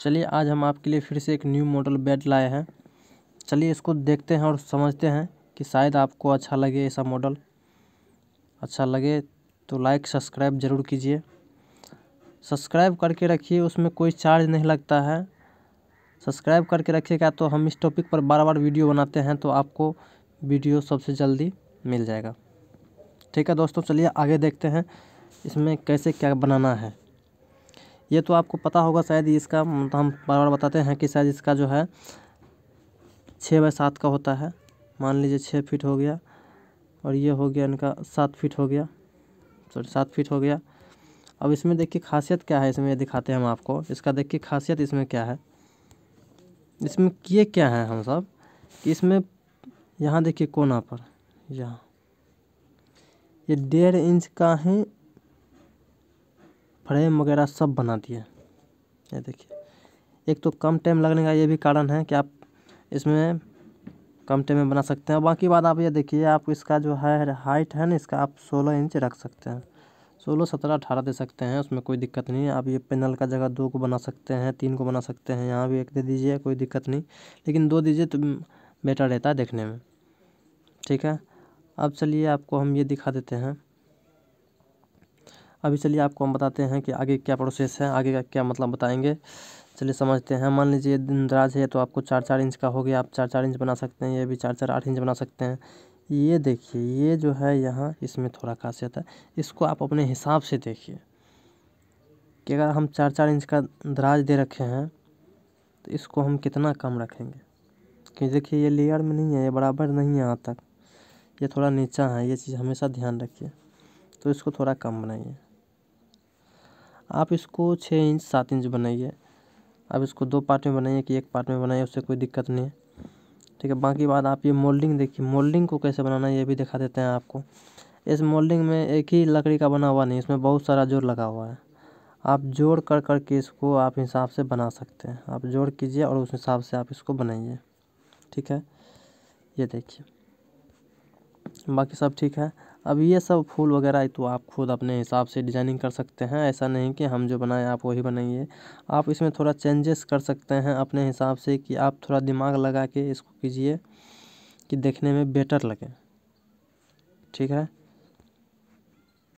चलिए आज हम आपके लिए फिर से एक न्यू मॉडल बेड लाए हैं चलिए इसको देखते हैं और समझते हैं कि शायद आपको अच्छा लगे ऐसा मॉडल अच्छा लगे तो लाइक सब्सक्राइब ज़रूर कीजिए सब्सक्राइब करके रखिए उसमें कोई चार्ज नहीं लगता है सब्सक्राइब करके रखिएगा तो हम इस टॉपिक पर बार बार वीडियो बनाते हैं तो आपको वीडियो सबसे जल्दी मिल जाएगा ठीक है दोस्तों चलिए आगे देखते हैं इसमें कैसे क्या बनाना है ये तो आपको पता होगा शायद इसका मतलब हम बार बार बताते हैं कि शायद इसका जो है छः बाय सात का होता है मान लीजिए छः फीट हो गया और ये हो गया इनका सात फीट हो गया सॉरी सात फीट हो गया अब इसमें देखिए खासियत क्या है इसमें दिखाते हैं हम आपको इसका देखिए खासियत इसमें क्या है इसमें किए क्या है हम सब कि इसमें यहाँ देखिए कोना पर यहाँ ये डेढ़ इंच का ही फ्रेम वगैरह सब बना दिया ये देखिए एक तो कम टाइम लगने का ये भी कारण है कि आप इसमें कम टाइम में बना सकते हैं बाकी बात आप ये देखिए आप इसका जो है हाइट है ना इसका आप सोलह इंच रख सकते हैं सोलह सत्रह अठारह दे सकते हैं उसमें कोई दिक्कत नहीं है आप ये पैनल का जगह दो को बना सकते हैं तीन को बना सकते हैं यहाँ भी एक दे दीजिए कोई दिक्कत नहीं लेकिन दो दीजिए तो बेटर रहता है देखने में ठीक है अब चलिए आपको हम ये दिखा देते हैं अभी चलिए आपको हम बताते हैं कि आगे क्या प्रोसेस है आगे का क्या मतलब बताएंगे चलिए समझते हैं मान लीजिए दराज है तो आपको चार चार इंच का हो गया आप चार चार इंच बना सकते हैं ये भी चार चार आठ इंच बना सकते हैं ये देखिए ये जो है यहाँ इसमें थोड़ा खासियत है इसको आप अपने हिसाब से देखिए कि अगर हम चार चार इंच का दराज दे रखे हैं तो इसको हम कितना कम रखेंगे कि देखिए ये लेयर में नहीं है ये बराबर नहीं है यहाँ तक ये थोड़ा नीचा है ये चीज़ हमेशा ध्यान रखिए तो इसको थोड़ा कम बनाइए आप इसको छः इंच सात इंच बनाइए आप इसको दो पार्ट में बनाइए कि एक पार्ट में बनाइए उससे कोई दिक्कत नहीं है ठीक है बाकी बात आप ये मोल्डिंग देखिए मोल्डिंग को कैसे बनाना है ये भी दिखा देते हैं आपको इस मोल्डिंग में एक ही लकड़ी का बना हुआ नहीं इसमें बहुत सारा जोर लगा हुआ है आप जोड़ कर कर के इसको आप हिसाब से बना सकते हैं आप जोड़ कीजिए और उस हिसाब से आप इसको बनाइए ठीक है ये देखिए बाकी सब ठीक है अब ये सब फूल वगैरह तो आप खुद अपने हिसाब से डिजाइनिंग कर सकते हैं ऐसा नहीं कि हम जो बनाएं आप वही बनाइए आप इसमें थोड़ा चेंजेस कर सकते हैं अपने हिसाब से कि आप थोड़ा दिमाग लगा के इसको कीजिए कि देखने में बेटर लगे ठीक है